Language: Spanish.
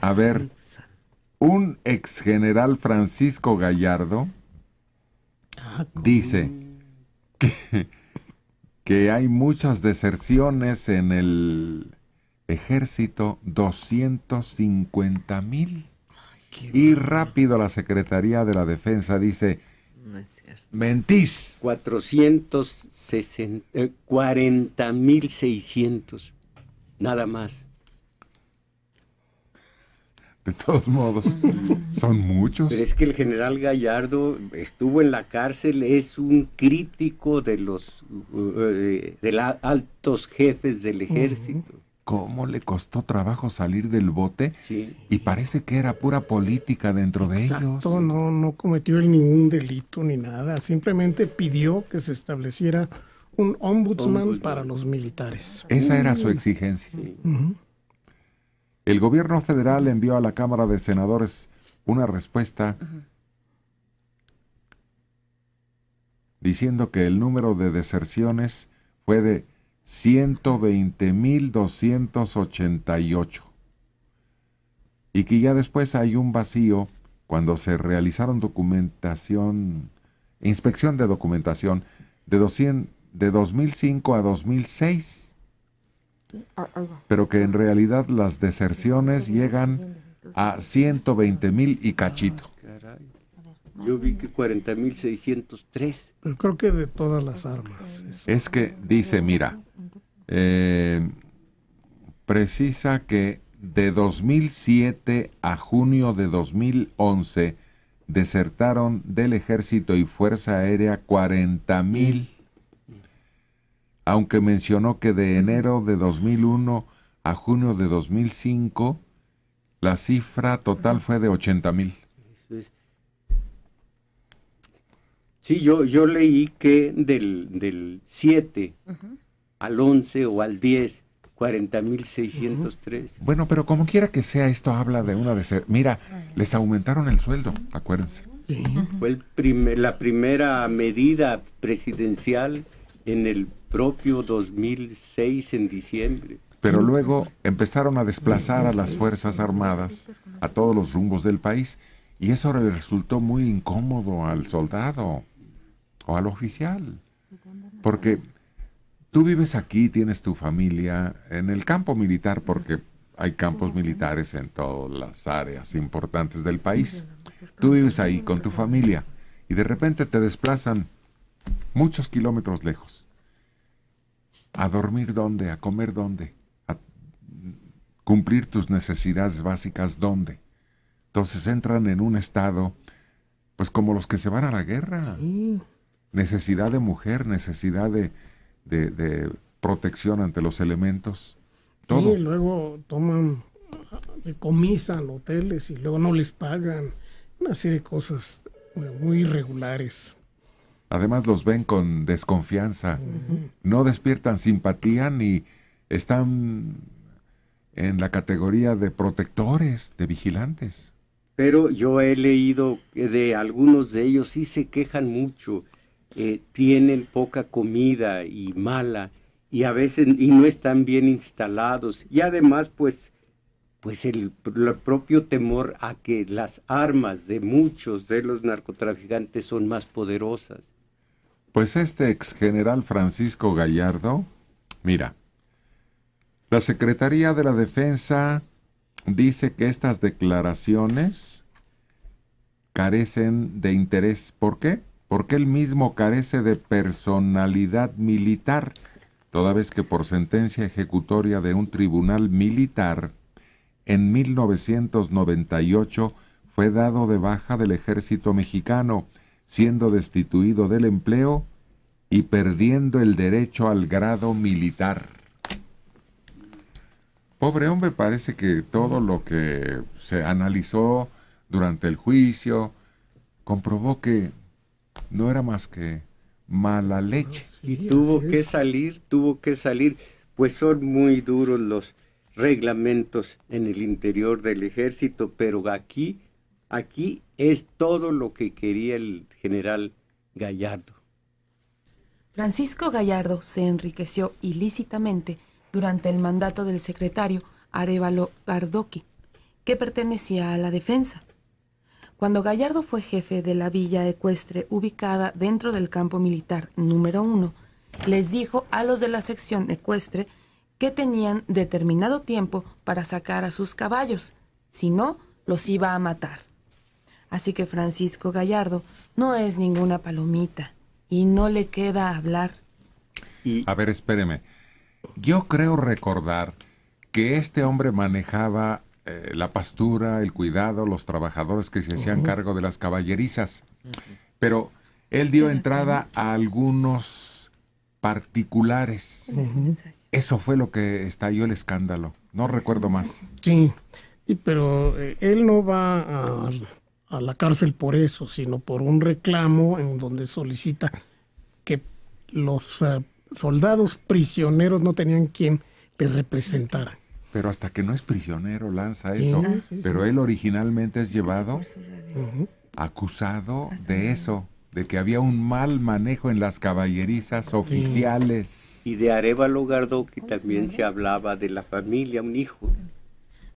A ver, un ex general Francisco Gallardo ah, dice que, hay muchas deserciones en el ejército, 250 mil. Y rápido la Secretaría de la Defensa dice, mentís. 440 eh, mil 600, nada más de todos modos, son muchos. Pero es que el general Gallardo estuvo en la cárcel, es un crítico de los uh, uh, de altos jefes del ejército. ¿Cómo le costó trabajo salir del bote? Y parece que era pura política dentro de ellos. Exacto, no, no cometió ningún delito ni nada. Simplemente pidió que se estableciera un ombudsman, para los militares. Esa era su mm. exigencia. Sí. El gobierno federal envió a la Cámara de Senadores una respuesta diciendo que el número de deserciones fue de 120.288 y que ya después hay un vacío cuando se realizaron documentación, inspección de documentación de, de 2005 a 2006 pero que en realidad las deserciones llegan a 120 mil y cachito. Ah, Yo vi que 40.603. Pero creo que de todas las armas. Es que dice, mira, eh, precisa que de 2007 a junio de 2011 desertaron del ejército y fuerza aérea 40.000 aunque mencionó que de enero de 2001 a junio de 2005 la cifra total fue de 80 mil. Sí, yo, yo leí que del, 7 al 11 o al 10, 40 mil 603. Bueno, pero como quiera que sea, esto habla de una de... Ser... Mira, les aumentaron el sueldo, acuérdense. Fue el primer, la primera medida presidencial en el propio 2006 en diciembre. Pero luego empezaron a desplazar a las Fuerzas Armadas a todos los rumbos del país y eso le resultó muy incómodo al soldado o al oficial. Porque tú vives aquí, tienes tu familia en el campo militar, porque hay campos militares en todas las áreas importantes del país. Tú vives ahí con tu familia y de repente te desplazan muchos kilómetros lejos. ¿A dormir dónde? ¿A comer dónde? ¿A cumplir tus necesidades básicas dónde? Entonces entran en un estado, pues como los que se van a la guerra. Necesidad de mujer, necesidad de, protección ante los elementos. Todo. Y luego toman, decomisan hoteles y luego no les pagan. Una serie de cosas eh, muy irregulares. Además los ven con desconfianza, no despiertan simpatía ni están en la categoría de protectores, de vigilantes. Pero yo he leído que de algunos de ellos sí se quejan mucho, eh, tienen poca comida y mala y a veces y no están bien instalados y además pues pues el, propio temor a que las armas de muchos de los narcotraficantes son más poderosas pues este ex general Francisco Gallardo, mira, la Secretaría de la Defensa dice que estas declaraciones carecen de interés. ¿Por qué? Porque él mismo carece de personalidad militar, toda vez que por sentencia ejecutoria de un tribunal militar, en 1998 fue dado de baja del ejército mexicano siendo destituido del empleo y perdiendo el derecho al grado militar. Pobre hombre, parece que todo lo que se analizó durante el juicio comprobó que no era más que mala leche. Ah, y tuvo que salir, tuvo que salir, pues son muy duros los reglamentos en el interior del ejército, pero aquí Aquí es todo lo que quería el general Gallardo. Francisco Gallardo se enriqueció ilícitamente durante el mandato del secretario Arevalo Gardoqui, que pertenecía a la defensa. Cuando Gallardo fue jefe de la villa ecuestre ubicada dentro del campo militar número uno, les dijo a los de la sección ecuestre que tenían determinado tiempo para sacar a sus caballos, si no, los iba a matar. Así que Francisco Gallardo no es ninguna palomita y no le queda hablar. A ver, espéreme. Yo creo recordar que este hombre manejaba eh, la pastura, el cuidado, los trabajadores que se hacían cargo de las caballerizas. Pero él dio entrada a algunos particulares. Eso fue lo que estalló el escándalo. No recuerdo más. Sí, pero eh, él no va a a la cárcel por eso, sino por un reclamo en donde solicita que los eh, soldados prisioneros no tenían quien les representara. Pero hasta que no es prisionero lanza eso. Ah, Pero él originalmente es llevado, acusado de eso, de que había un mal manejo en las caballerizas oficiales. Y de Arevalo que también se hablaba de la familia, un hijo